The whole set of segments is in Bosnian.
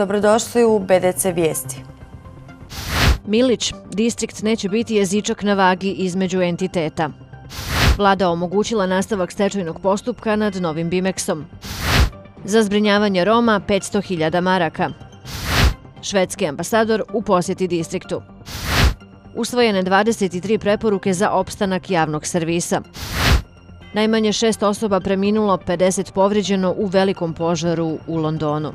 dobrodošli u BDC Vijesti. Milić, distrikt neće biti jezičak na vagi između entiteta. Vlada omogućila nastavak stečajnog postupka nad novim Bimexom. Za zbrinjavanje Roma 500.000 maraka. Švedski ambasador u posjeti distriktu. Usvojene 23 preporuke za opstanak javnog servisa. Najmanje šest osoba preminulo, 50 povriđeno u velikom požaru u Londonu.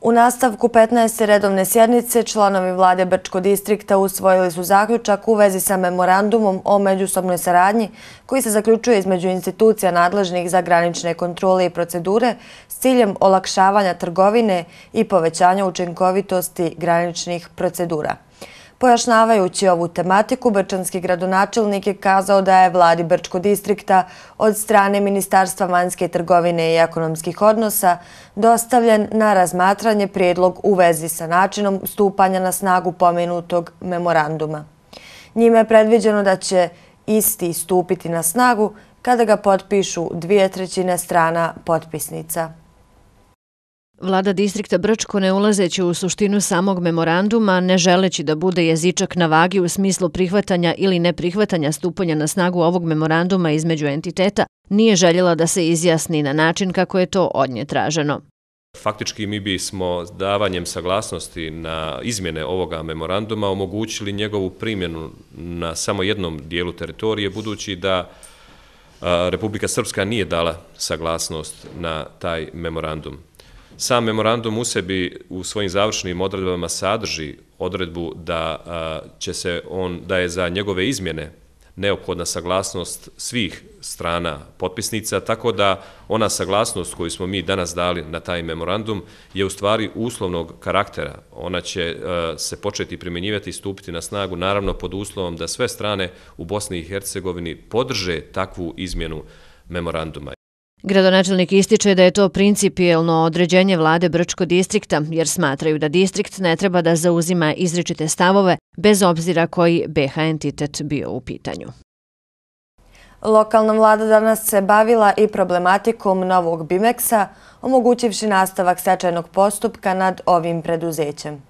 U nastavku 15. redovne sjednice članovi vlade Brčko distrikta usvojili su zaključak u vezi sa memorandumom o međusobnoj saradnji koji se zaključuje između institucija nadležnih za granične kontrole i procedure s ciljem olakšavanja trgovine i povećanja učinkovitosti graničnih procedura. Pojašnavajući ovu tematiku, brčanski gradonačelnik je kazao da je vladi Brčko distrikta od strane Ministarstva vanjske trgovine i ekonomskih odnosa dostavljen na razmatranje prijedlog u vezi sa načinom stupanja na snagu pomenutog memoranduma. Njime je predviđeno da će isti stupiti na snagu kada ga potpišu dvije trećine strana potpisnica. Vlada distrikta Brčko ne ulazeći u suštinu samog memoranduma, ne želeći da bude jezičak na vagi u smislu prihvatanja ili neprihvatanja stupanja na snagu ovog memoranduma između entiteta, nije željela da se izjasni na način kako je to od nje traženo. Faktički mi bismo davanjem saglasnosti na izmjene ovoga memoranduma omogućili njegovu primjenu na samo jednom dijelu teritorije, budući da Republika Srpska nije dala saglasnost na taj memorandum. Sam memorandum u sebi u svojim završnim odredbama sadrži odredbu da, će se on, da je za njegove izmjene neophodna saglasnost svih strana potpisnica, tako da ona saglasnost koju smo mi danas dali na taj memorandum je u stvari uslovnog karaktera. Ona će se početi primjenjivati i stupiti na snagu, naravno pod uslovom da sve strane u Bosni i Hercegovini podrže takvu izmjenu memoranduma. Gradonačelnik ističe da je to principijelno određenje vlade Brčko distrikta, jer smatraju da distrikt ne treba da zauzima izričite stavove, bez obzira koji BH entitet bio u pitanju. Lokalna vlada danas se bavila i problematikom novog Bimeksa, omogućivši nastavak sečajnog postupka nad ovim preduzećem.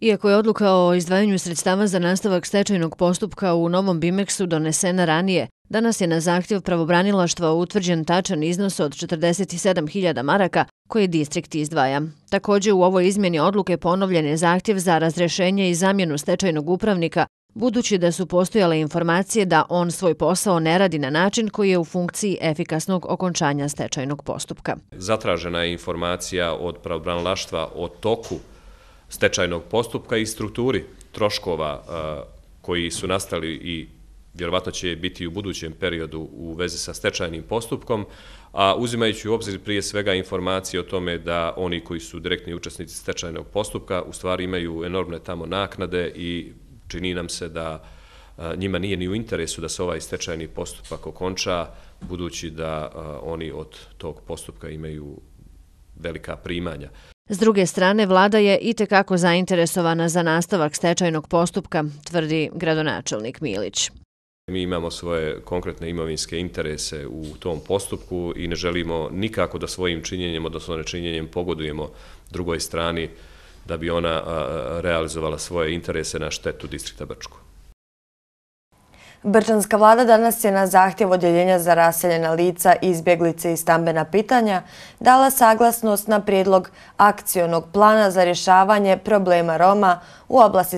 Iako je odluka o izdvajanju sredstava za nastavak stečajnog postupka u novom Bimeksu donesena ranije, danas je na zahtjev pravobranilaštva utvrđen tačan iznos od 47.000 maraka koje distrikt izdvaja. Također u ovoj izmjeni odluke ponovljen je zahtjev za razrešenje i zamjenu stečajnog upravnika, budući da su postojale informacije da on svoj posao ne radi na način koji je u funkciji efikasnog okončanja stečajnog postupka. Zatražena je informacija od pravobranilaštva o toku stečajnog postupka stečajnog postupka i strukturi troškova koji su nastali i vjerovatno će biti u budućem periodu u vezi sa stečajnim postupkom, a uzimajući u obzir prije svega informacije o tome da oni koji su direktni učesnici stečajnog postupka u stvari imaju enormne tamo naknade i čini nam se da njima nije ni u interesu da se ovaj stečajni postupak okonča, budući da oni od tog postupka imaju velika primanja. S druge strane, vlada je i tekako zainteresovana za nastavak stečajnog postupka, tvrdi gradonačelnik Milić. Mi imamo svoje konkretne imovinske interese u tom postupku i ne želimo nikako da svojim činjenjem, odnosno nečinjenjem, pogodujemo drugoj strani da bi ona realizovala svoje interese na štetu distrikta Brčko. Brčanska vlada danas je na zahtjev Odjeljenja za raseljena lica, izbjeglice i stambena pitanja dala saglasnost na prijedlog akcijonog plana za rješavanje problema Roma u oblasti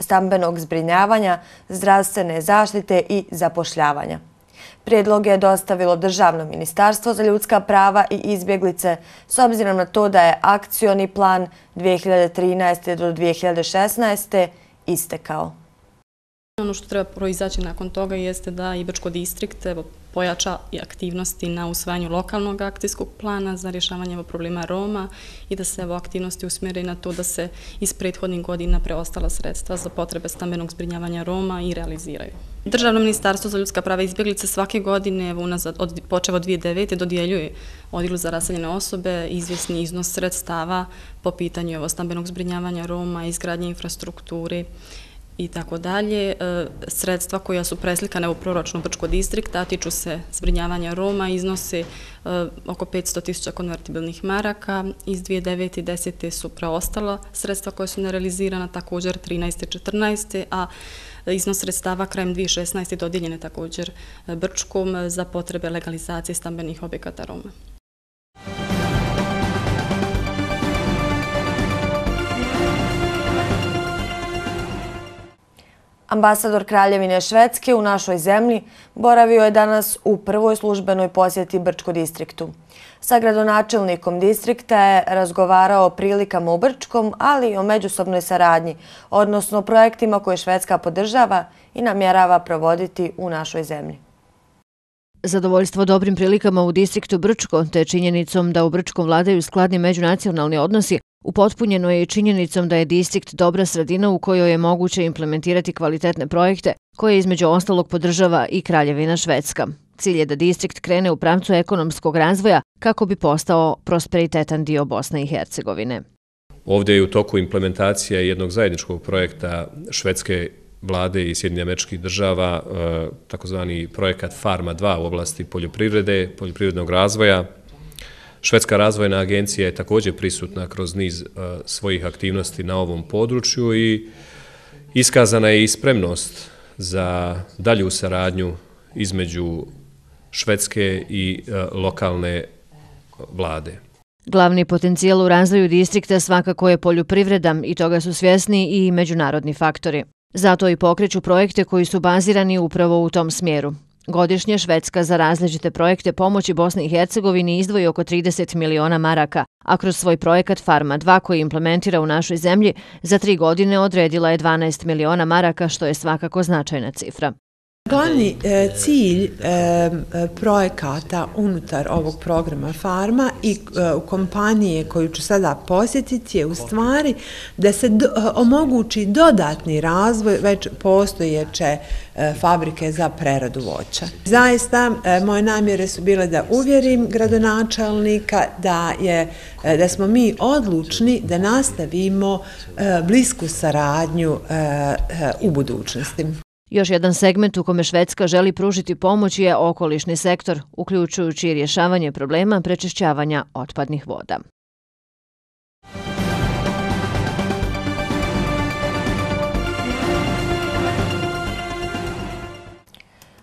stambenog zbrinjavanja, zdravstvene zaštite i zapošljavanja. Prijedlog je dostavilo Državno ministarstvo za ljudska prava i izbjeglice s obzirom na to da je akcijoni plan 2013. do 2016. istekao. Ono što treba proizaći nakon toga jeste da Ibečko distrikt pojača aktivnosti na usvajanju lokalnog akcijskog plana za rješavanje problema Roma i da se aktivnosti usmjeri na to da se iz prethodnih godina preostala sredstva za potrebe stambenog zbrinjavanja Roma i realiziraju. Državno ministarstvo za ljudska prava izbjeglice svake godine, počeo od 2009. dodijeljuje odilu za raseljene osobe izvjesni iznos sredstava po pitanju stambenog zbrinjavanja Roma, izgradnje izgradnje infrastrukturi, i tako dalje. E, sredstva koja su preslikane u proračnu Brčko a tiču se zbrinjavanja Roma, iznose e, oko 500.000 konvertibilnih maraka. Iz 2009. i 2010. su preostala sredstva koja su nerealizirana, također 13. i 14. a iznos sredstava krajem 2016. dodijeljene također e, Brčkom za potrebe legalizacije stambenih objekata Roma. Ambasador Kraljevine Švedske u našoj zemlji boravio je danas u prvoj službenoj posjeti Brčko distriktu. Sa gradonačelnikom distrikta je razgovarao o prilikama u Brčkom, ali i o međusobnoj saradnji, odnosno projektima koje Švedska podržava i namjerava provoditi u našoj zemlji. Zadovoljstvo dobrim prilikama u distriktu Brčko te činjenicom da u Brčkom vladaju skladni međunacionalni odnosi upotpunjeno je činjenicom da je distrikt dobra sredina u kojoj je moguće implementirati kvalitetne projekte koje između ostalog podržava i Kraljevina Švedska. Cilj je da distrikt krene u pramcu ekonomskog razvoja kako bi postao prosperitetan dio Bosne i Hercegovine. Ovdje je u toku implementacija jednog zajedničkog projekta Švedske vlade i Sjedinja mečkih država, e, takozvani projekat Farma 2 u oblasti poljoprivrede, poljoprivrednog razvoja. Švedska razvojna agencija je također prisutna kroz niz e, svojih aktivnosti na ovom području i iskazana je i spremnost za dalju saradnju između švedske i e, lokalne vlade. Glavni potencijal u razvoju distrikta svakako je poljoprivreda i toga su svjesni i međunarodni faktori. Zato i pokreću projekte koji su bazirani upravo u tom smjeru. Godišnje Švedska za različite projekte pomoći Bosni i Hercegovini izdvoji oko 30 miliona maraka, a kroz svoj projekat Farma 2 koji implementira u našoj zemlji, za tri godine odredila je 12 miliona maraka, što je svakako značajna cifra. Glavni e, cilj e, e, projekata unutar ovog programa Farma i kompanije koju ću sada posjetiti je u stvari da se omogući dodatni razvoj već postojeće fabrike za preradu voća. Zaista moje namjere su bile da uvjerim gradonačelnika da smo mi odlučni da nastavimo blisku saradnju u budućnosti. Još jedan segment u kome Švedska želi pružiti pomoć je okolišni sektor, uključujući rješavanje problema prečišćavanja otpadnih voda.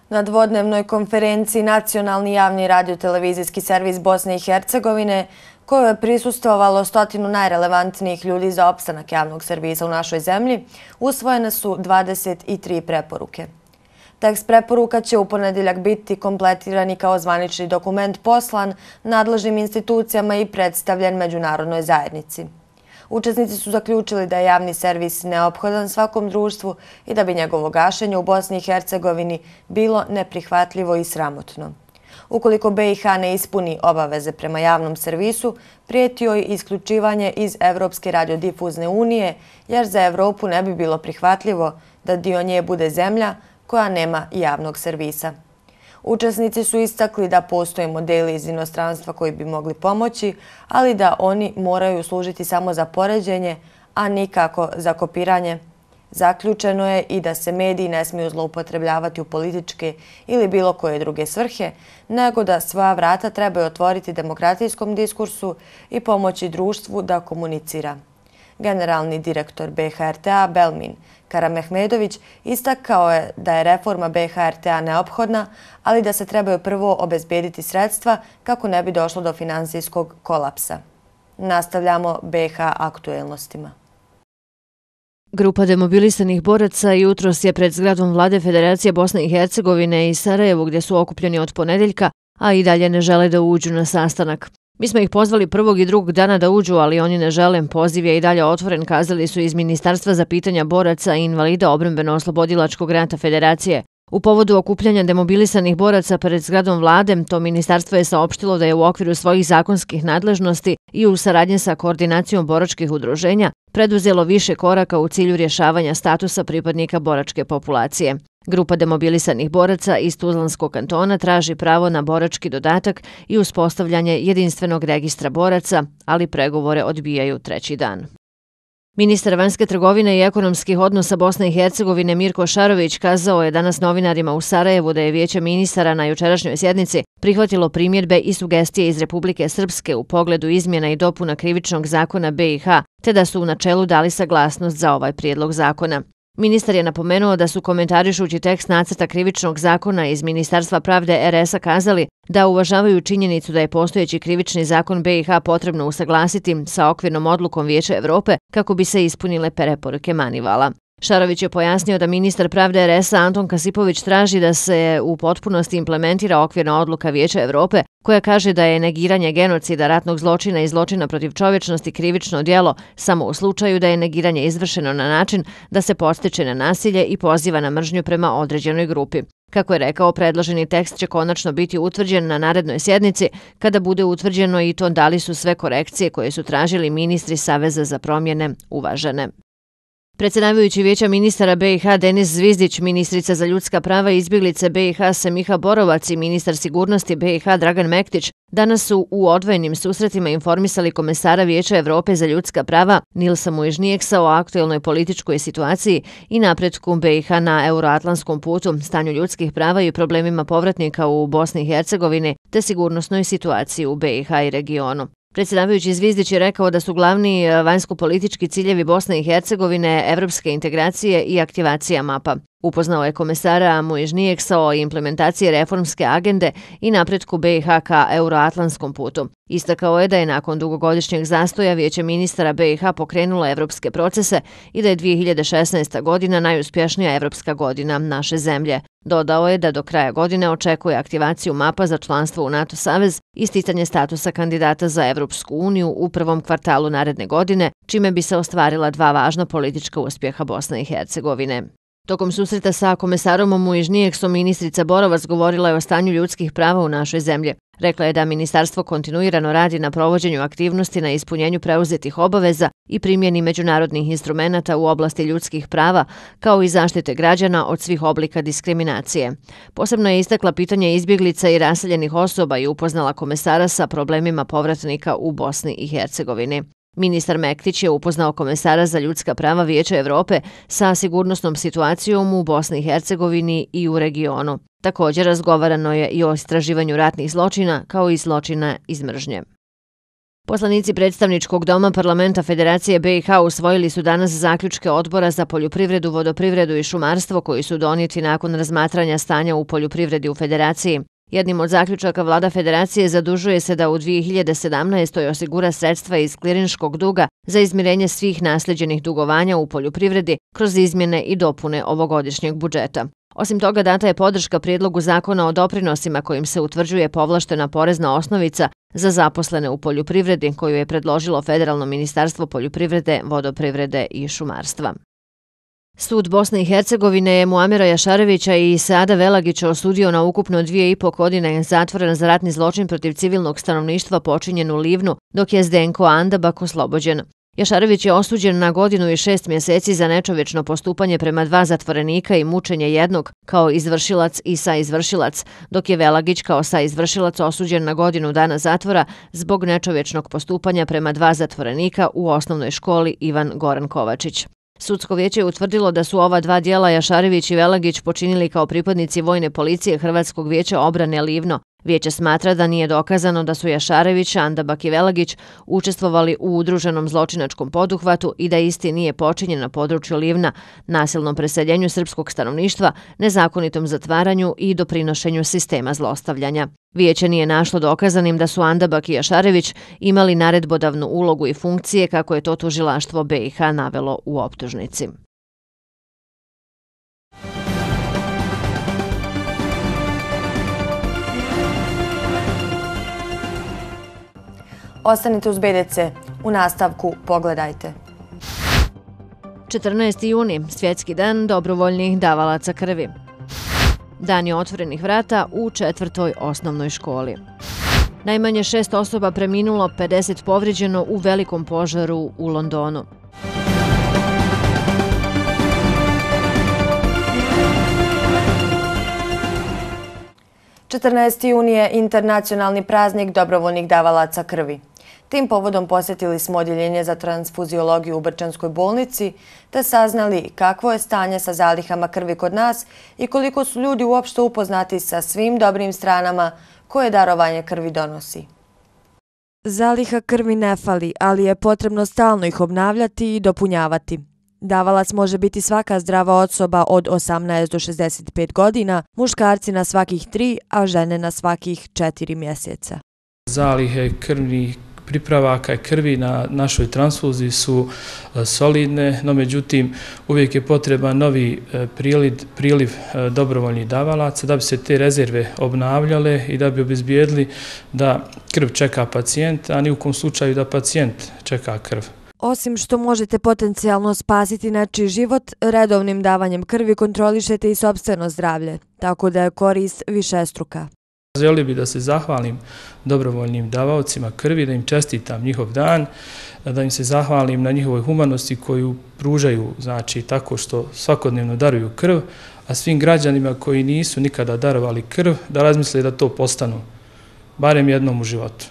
Na dvodnevnoj konferenciji Nacionalni javni radiotelevizijski servis Bosne i Hercegovine kojoj je prisustovalo stotinu najrelevantnijih ljudi za opstanak javnog servisa u našoj zemlji, usvojene su 23 preporuke. Tekst preporuka će u ponedeljak biti kompletirani kao zvanični dokument poslan nadležnim institucijama i predstavljen međunarodnoj zajednici. Učesnici su zaključili da je javni servis neophodan svakom društvu i da bi njegovo gašenje u BiH bilo neprihvatljivo i sramotno. Ukoliko BiH ne ispuni obaveze prema javnom servisu, prijetio je isključivanje iz Evropske radiodifuzne unije, jer za Evropu ne bi bilo prihvatljivo da dio nje bude zemlja koja nema javnog servisa. Učesnici su istakli da postoje modeli iz inostranstva koji bi mogli pomoći, ali da oni moraju služiti samo za poređenje, a nikako za kopiranje Zaključeno je i da se mediji ne smiju zloupotrebljavati u političke ili bilo koje druge svrhe, nego da sva vrata trebaju otvoriti demokratijskom diskursu i pomoći društvu da komunicira. Generalni direktor BHRTA Belmin Karamehmedović istakao je da je reforma BHRTA neophodna, ali da se trebaju prvo obezbediti sredstva kako ne bi došlo do finansijskog kolapsa. Nastavljamo BH aktuelnostima. Grupa demobilisanih boraca jutros je pred zgradom vlade Federacije Bosne i Hercegovine i Sarajevo gdje su okupljeni od ponedeljka, a i dalje ne žele da uđu na sastanak. Mi smo ih pozvali prvog i drugog dana da uđu, ali oni ne žele. Poziv je i dalje otvoren, kazali su iz Ministarstva za pitanja boraca i invalida obrembeno-oslobodilačkog rata Federacije. U povodu okupljanja demobilisanih boraca pred zgradom vlade, to ministarstvo je saopštilo da je u okviru svojih zakonskih nadležnosti i u saradnje sa koordinacijom boračkih udruženja preduzelo više koraka u cilju rješavanja statusa pripadnika boračke populacije. Grupa demobilisanih boraca iz Tuzlanskog kantona traži pravo na borački dodatak i uspostavljanje jedinstvenog registra boraca, ali pregovore odbijaju treći dan. Ministar vanjske trgovine i ekonomskih odnosa Bosne i Hercegovine Mirko Šarović kazao je danas novinarima u Sarajevu da je vijeće ministara na jučerašnjoj sjednici prihvatilo primjedbe i sugestije iz Republike Srpske u pogledu izmjena i dopuna krivičnog zakona BiH, te da su u načelu dali saglasnost za ovaj prijedlog zakona. Ministar je napomenuo da su komentarišući tekst nacrta krivičnog zakona iz Ministarstva pravde RS-a kazali da uvažavaju činjenicu da je postojeći krivični zakon BiH potrebno usaglasiti sa okvirnom odlukom Vijeća Evrope kako bi se ispunile preporuke Manivala. Šarović je pojasnio da ministar pravde RS-a Anton Kasipović traži da se u potpunosti implementira okvirna odluka Vijeća Evrope koja kaže da je negiranje genocida ratnog zločina i zločina protiv čovječnosti krivično djelo samo u slučaju da je negiranje izvršeno na način da se postiče na nasilje i poziva na mržnju prema određenoj grupi. Kako je rekao, predloženi tekst će konačno biti utvrđen na narednoj sjednici kada bude utvrđeno i to da li su sve korekcije koje su tražili ministri Saveza za promjene uvažene. Predsjedavajući vijeća ministara BiH Denis Zvizdić, ministrica za ljudska prava i izbjeglice BiH Semiha Borovac i ministar sigurnosti BiH Dragan Mektić danas su u odvojenim susretima informisali komesara Vijeća Evrope za ljudska prava Nilsa Mujžnijeksa o aktualnoj političkoj situaciji i napretku BiH na euroatlanskom putu, stanju ljudskih prava i problemima povratnika u Bosni i Hercegovini te sigurnosnoj situaciji u BiH i regionu. Predsjedavajući Zvizdić je rekao da su glavni eh, vanjsko-politički ciljevi Bosne i Hercegovine, evropske integracije i aktivacija MAPA. Upoznao je komesara sa o implementaciji reformske agende i napretku BiH ka euroatlanskom putu. Istakao je da je nakon dugogodišnjeg zastoja Vijeće ministara BiH pokrenula evropske procese i da je 2016. godina najuspješnija evropska godina naše zemlje. Dodao je da do kraja godine očekuje aktivaciju mapa za članstvo u NATO Savez i sticanje statusa kandidata za Evropsku uniju u prvom kvartalu naredne godine, čime bi se ostvarila dva važna politička uspjeha Bosne i Hercegovine. Tokom susreta sa komesarom Muižnijeksom ministrica Borovac govorila je o stanju ljudskih prava u našoj zemlji. Rekla je da ministarstvo kontinuirano radi na provođenju aktivnosti na ispunjenju preuzetih obaveza i primjeni međunarodnih instrumenta u oblasti ljudskih prava, kao i zaštite građana od svih oblika diskriminacije. Posebno je istakla pitanje izbjeglica i raseljenih osoba i upoznala komesara sa problemima povratnika u Bosni i Hercegovini. Ministar Mektić je upoznao komesara za ljudska prava Vijeća Evrope sa sigurnosnom situacijom u Bosni i Hercegovini i u regionu. Također razgovarano je i o istraživanju ratnih zločina kao i zločina iz Poslanici predstavničkog doma parlamenta Federacije BiH usvojili su danas zaključke odbora za poljoprivredu, vodoprivredu i šumarstvo koji su donijeti nakon razmatranja stanja u poljoprivredi u Federaciji. Jednim od zaključaka vlada federacije zadužuje se da u 2017. osigura sredstva iz klirinškog duga za izmirenje svih nasljeđenih dugovanja u poljoprivredi kroz izmjene i dopune ovogodišnjeg budžeta. Osim toga, data je podrška prijedlogu zakona o doprinosima kojim se utvrđuje povlaštena porezna osnovica za zaposlene u poljoprivredi koju je predložilo Federalno ministarstvo poljoprivrede, vodoprivrede i šumarstva. Sud Bosne i Hercegovine je Muamira Jašarevića i Sada Velagića osudio na ukupno dvije i pol godine zatvoren za ratni zločin protiv civilnog stanovništva počinjen u Livnu, dok je Zdenko Andabak oslobođen. Jašarević je osuđen na godinu i šest mjeseci za nečovječno postupanje prema dva zatvorenika i mučenje jednog, kao izvršilac i saizvršilac, dok je Velagić kao saizvršilac osuđen na godinu dana zatvora zbog nečovječnog postupanja prema dva zatvorenika u osnovnoj školi Ivan Goran Kovačić. Sudsko vijeće je utvrdilo da su ova dva dijela Jašarević i Velagić počinili kao pripadnici Vojne policije Hrvatskog vijeća obrane Livno, Vijeće smatra da nije dokazano da su Jašarević, Andabak i Velagić učestvovali u udruženom zločinačkom poduhvatu i da isti nije počinjen na području Livna, nasilnom preseljenju srpskog stanovništva, nezakonitom zatvaranju i doprinošenju sistema zlostavljanja. Vijeće nije našlo dokazanim da su Andabak i Jašarević imali naredbodavnu ulogu i funkcije kako je to tužilaštvo BiH navelo u optužnici. Ostanite uz BDC. U nastavku pogledajte. 14. juni, svjetski dan dobrovoljnih davalaca krvi. Dan je otvorenih vrata u četvrtoj osnovnoj školi. Najmanje šest osoba preminulo, 50 povriđeno u velikom požaru u Londonu. juni je internacionalni praznik dobrovoljnih davalaca krvi. Tim povodom posjetili smo odjeljenje za transfuziologiju u Brčanskoj bolnici da saznali kakvo je stanje sa zalihama krvi kod nas i koliko su ljudi uopšte upoznati sa svim dobrim stranama koje darovanje krvi donosi. Zaliha krvi ne fali, ali je potrebno stalno ih obnavljati i dopunjavati. Davalac može biti svaka zdrava osoba od 18 do 65 godina, muškarci na svakih 3, a žene na svakih 4 mjeseca. Zalihe krvi pripravaka i krvi na našoj transfuzi su e, solidne, no međutim uvijek je potreban novi e, priliv e, dobrovoljnih davalaca da bi se te rezerve obnavljale i da bi obizbijedili da krv čeka pacijent, a u kom slučaju da pacijent čeka krv. Osim što možete potencijalno spasiti nečiji život, redovnim davanjem krvi kontrolišete i sobstveno zdravlje, tako da je korist više struka. Želio bi da se zahvalim dobrovoljnim davalcima krvi, da im čestitam njihov dan, da im se zahvalim na njihovoj humanosti koju pružaju, znači tako što svakodnevno daruju krv, a svim građanima koji nisu nikada darovali krv, da razmisle da to postanu barem jednom u životu.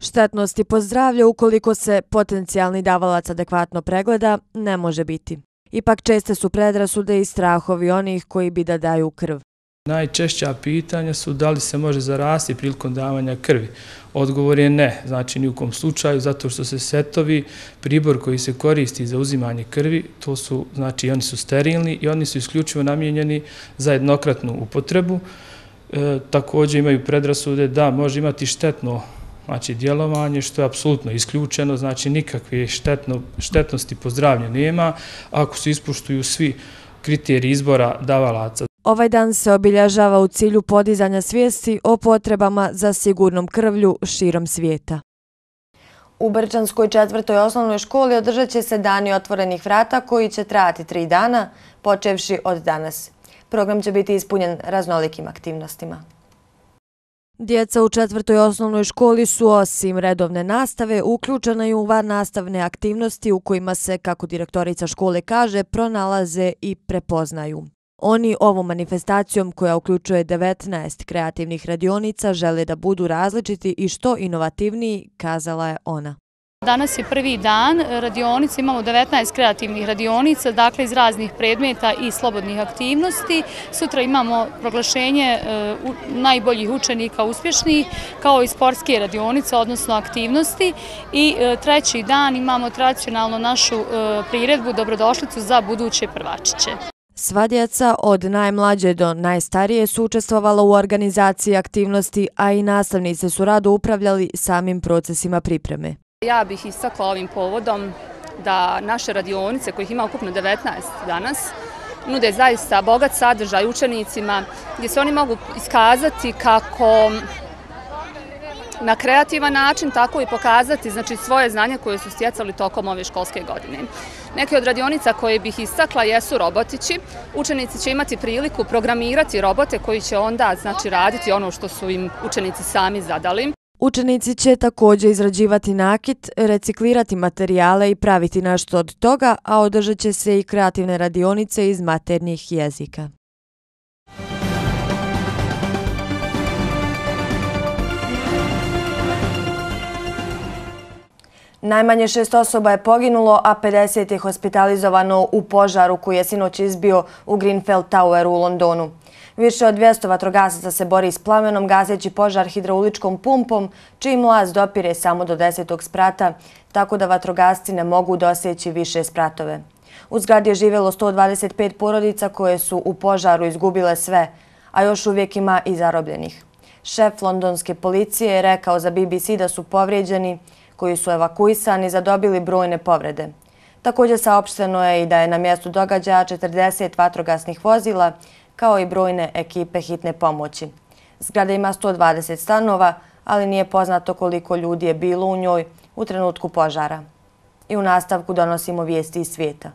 Štetnosti po zdravlju ukoliko se potencijalni davalac adekvatno pregleda ne može biti. Ipak česte su predrasude i strahovi onih koji bi da daju krv. Najčešća pitanja su da li se može zarasti prilikom davanja krvi. Odgovor je ne, znači ni u kom slučaju, zato što se setovi, pribor koji se koristi za uzimanje krvi, to su, znači oni su sterilni i oni su isključivo namjenjeni za jednokratnu upotrebu. E, također imaju predrasude da može imati štetno znači djelovanje, što je apsolutno isključeno, znači nikakve štetnosti po zdravlju nema, ako se ispuštuju svi kriteri izbora davalaca. Ovaj dan se obilježava u cilju podizanja svijesti o potrebama za sigurnom krvlju širom svijeta. U Brčanskoj četvrtoj osnovnoj školi održat će se dani otvorenih vrata koji će trajati tri dana, počevši od danas. Program će biti ispunjen raznolikim aktivnostima. Djeca u četvrtoj osnovnoj školi su osim redovne nastave uključena i u van nastavne aktivnosti u kojima se, kako direktorica škole kaže, pronalaze i prepoznaju. Oni ovom manifestacijom koja uključuje 19 kreativnih radionica žele da budu različiti i što inovativniji, kazala je ona. Danas je prvi dan radionica, imamo 19 kreativnih radionica, dakle iz raznih predmeta i slobodnih aktivnosti. Sutra imamo proglašenje e, najboljih učenika uspješnih kao i sportske radionice, odnosno aktivnosti. I e, treći dan imamo tradicionalno našu e, priredbu, dobrodošlicu za buduće prvačiće. Sva djeca od najmlađe do najstarije su učestvovala u organizaciji aktivnosti, a i nastavnice su rado upravljali samim procesima pripreme. Ja bih istakla ovim povodom da naše radionice, kojih ima okupno 19 danas, nude zaista bogat sadržaj učenicima gdje se oni mogu iskazati kako na kreativan način tako i pokazati znači, svoje znanje koje su stjecali tokom ove školske godine. Neke od radionica koje bih istakla jesu robotići. Učenici će imati priliku programirati robote koji će onda znači, raditi ono što su im učenici sami zadali. Učenici će također izrađivati nakit, reciklirati materijale i praviti našto od toga, a održat će se i kreativne radionice iz maternjih jezika. Najmanje šest osoba je poginulo, a 50 je hospitalizovano u požaru koji je sinoć izbio u Greenfield Tower u Londonu. Više od 200 vatrogasaca se bori s plamenom gazeći požar hidrauličkom pumpom, čiji mlaz dopire samo do desetog sprata, tako da vatrogasci ne mogu dosjeći više spratove. U zgradi je živjelo 125 porodica koje su u požaru izgubile sve, a još uvijek ima i zarobljenih. Šef londonske policije je rekao za BBC da su povrijeđeni, koji su evakuisani zadobili brojne povrede. Također saopšteno je i da je na mjestu događaja 40 vatrogasnih vozila kao i brojne ekipe hitne pomoći. Zgrada ima 120 stanova, ali nije poznato koliko ljudi je bilo u njoj u trenutku požara. I u nastavku donosimo vijesti iz svijeta.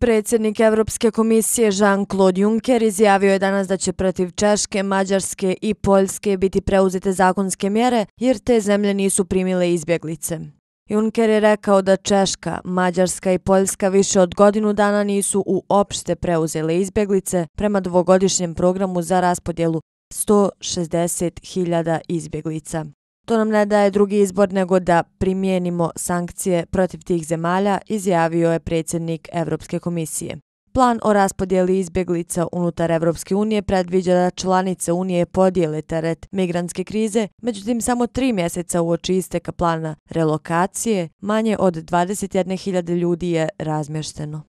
Predsjednik Evropske komisije Jean-Claude Juncker izjavio je danas da će protiv Češke, Mađarske i Poljske biti preuzete zakonske mjere jer te zemlje nisu primile izbjeglice. Juncker je rekao da Češka, Mađarska i Poljska više od godinu dana nisu uopšte preuzele izbjeglice prema dvogodišnjem programu za raspodjelu 160.000 izbjeglica. To nam ne daje drugi izbor nego da primijenimo sankcije protiv tih zemalja, izjavio je predsjednik Evropske komisije. Plan o raspodjeli izbjeglica unutar Evropske unije predviđa da članice unije podijele teret migrantske krize, međutim samo tri mjeseca uoči isteka plana relokacije, manje od 21.000 ljudi je razmješteno.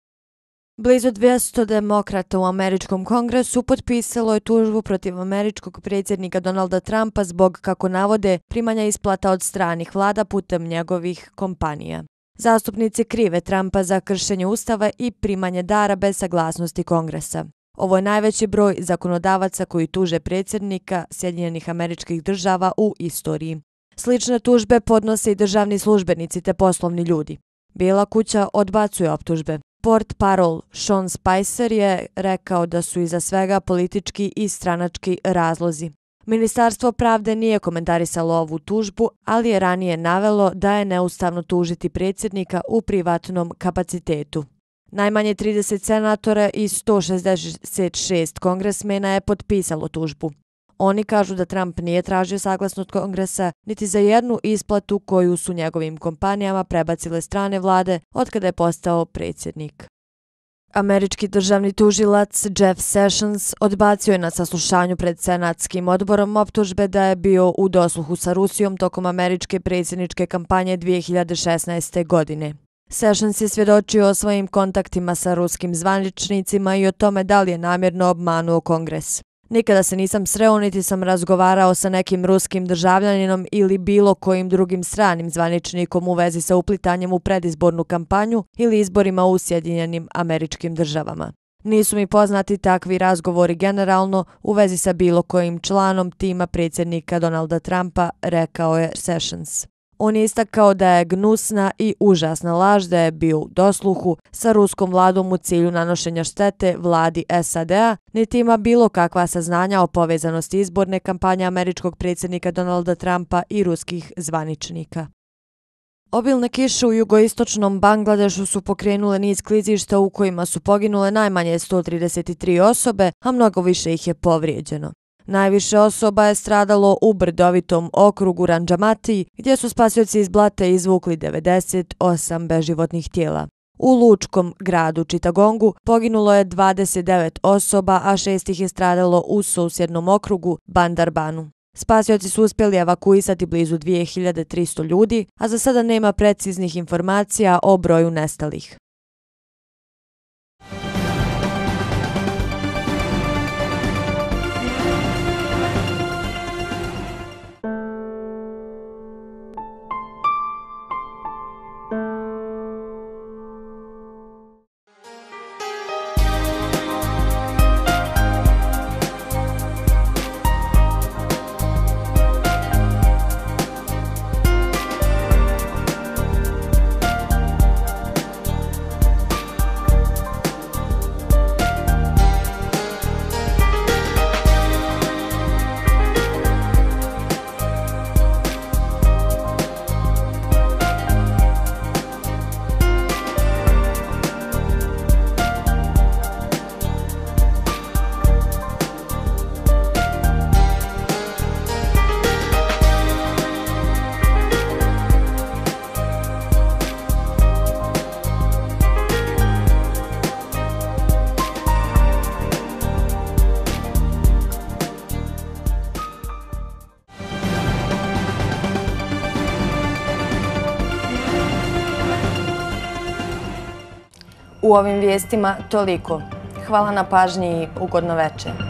Blizu 200 demokrata u Američkom kongresu potpisalo je tužbu protiv američkog predsjednika Donalda Trumpa zbog, kako navode, primanja isplata od stranih vlada putem njegovih kompanija. Zastupnici krive Trumpa za kršenje ustava i primanje dara bez saglasnosti kongresa. Ovo je najveći broj zakonodavaca koji tuže predsjednika Sjedinjenih američkih država u istoriji. Slične tužbe podnose i državni službenici te poslovni ljudi. Bijela kuća odbacuje optužbe. Port parol Sean Spicer je rekao da su iza svega politički i stranački razlozi. Ministarstvo pravde nije komentarisalo ovu tužbu, ali je ranije navelo da je neustavno tužiti predsjednika u privatnom kapacitetu. Najmanje 30 senatora i 166 kongresmena je potpisalo tužbu oni kažu da Trump nije tražio saglasnost kongresa niti za jednu isplatu koju su njegovim kompanijama prebacile strane vlade od kada je postao predsjednik. Američki državni tužilac Jeff Sessions odbacio je na saslušanju pred senatskim odborom optužbe da je bio u dosluhu sa Rusijom tokom američke predsjedničke kampanje 2016. godine. Sessions je svjedočio o svojim kontaktima sa ruskim zvaničnicima i o tome da li je namjerno obmanuo kongres. Nikada se nisam sreo niti sam razgovarao sa nekim ruskim državljaninom ili bilo kojim drugim stranim zvaničnikom u vezi sa uplitanjem u predizbornu kampanju ili izborima u Sjedinjenim američkim državama. Nisu mi poznati takvi razgovori generalno u vezi sa bilo kojim članom tima predsjednika Donalda Trumpa, rekao je Sessions. On je istakao da je gnusna i užasna laž da je bio u dosluhu sa ruskom vladom u cilju nanošenja štete vladi SAD-a, niti ima bilo kakva saznanja o povezanosti izborne kampanje američkog predsjednika Donalda Trumpa i ruskih zvaničnika. Obilne kiše u jugoistočnom Bangladešu su pokrenule niz klizišta u kojima su poginule najmanje 133 osobe, a mnogo više ih je povrijeđeno. Najviše osoba je stradalo u brdovitom okrugu Ranđamati, gdje su spasioci iz blata izvukli 98 beživotnih tijela. U Lučkom gradu Čitagongu poginulo je 29 osoba, a šest ih je stradalo u susjednom okrugu Bandarbanu. Spasioci su uspjeli evakuisati blizu 2300 ljudi, a za sada nema preciznih informacija o broju nestalih. U ovim vijestima toliko. Hvala na pažnji i ugodno večer.